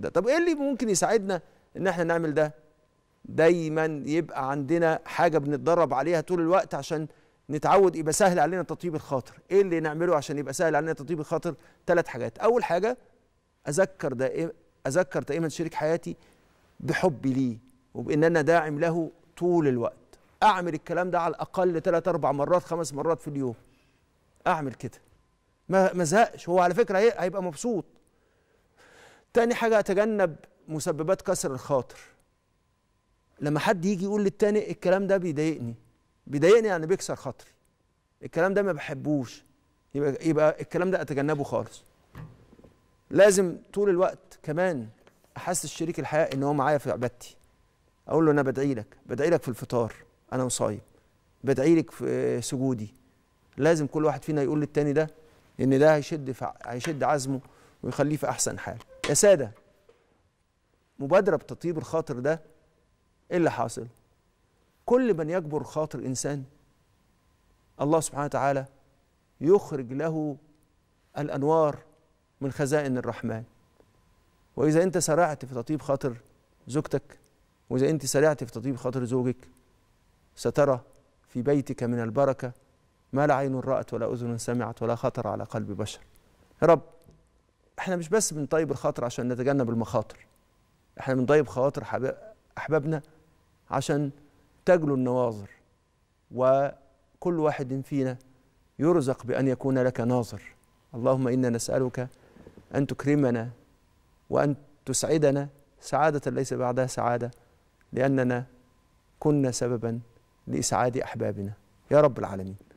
ده طب ايه اللي ممكن يساعدنا ان احنا نعمل ده دايما يبقى عندنا حاجه بنتدرب عليها طول الوقت عشان نتعود يبقى سهل علينا تطيب الخاطر ايه اللي نعمله عشان يبقى سهل علينا تطيب الخاطر ثلاث حاجات اول حاجه اذكر دائما اذكر دائما شريك حياتي بحبي ليه وبان انا داعم له طول الوقت اعمل الكلام ده على الاقل ثلاث اربع مرات خمس مرات في اليوم اعمل كده ما ما زهقش هو على فكره هيبقى مبسوط تاني حاجة أتجنب مسببات كسر الخاطر لما حد يجي يقول للتاني الكلام ده بيضايقني بيضايقني يعني بيكسر خاطري الكلام ده ما بحبوش يبقى يبقى الكلام ده اتجنبه خالص لازم طول الوقت كمان احسس شريك الحياه ان هو معايا في عبادتي اقول له انا بدعي لك بدعي لك في الفطار انا وصايم بدعي لك في سجودي لازم كل واحد فينا يقول للتاني ده ان ده هيشد هيشد عزمه ويخليه في احسن حال يا ساده مبادره بتطيب الخاطر ده ايه اللي حاصل كل من يكبر خاطر انسان الله سبحانه وتعالى يخرج له الانوار من خزائن الرحمن واذا انت سرعت في تطيب خاطر زوجتك واذا انت سرعت في تطيب خاطر زوجك سترى في بيتك من البركه ما لا عين رأت ولا أذن سمعت ولا خطر على قلب بشر يا رب احنا مش بس بنطيب الخاطر عشان نتجنب المخاطر احنا بنطيب خواطر احبابنا عشان تجلو النواظر وكل واحد فينا يرزق بان يكون لك ناظر اللهم انا نسالك ان تكرمنا وان تسعدنا سعاده ليس بعدها سعاده لاننا كنا سببا لاسعاد احبابنا يا رب العالمين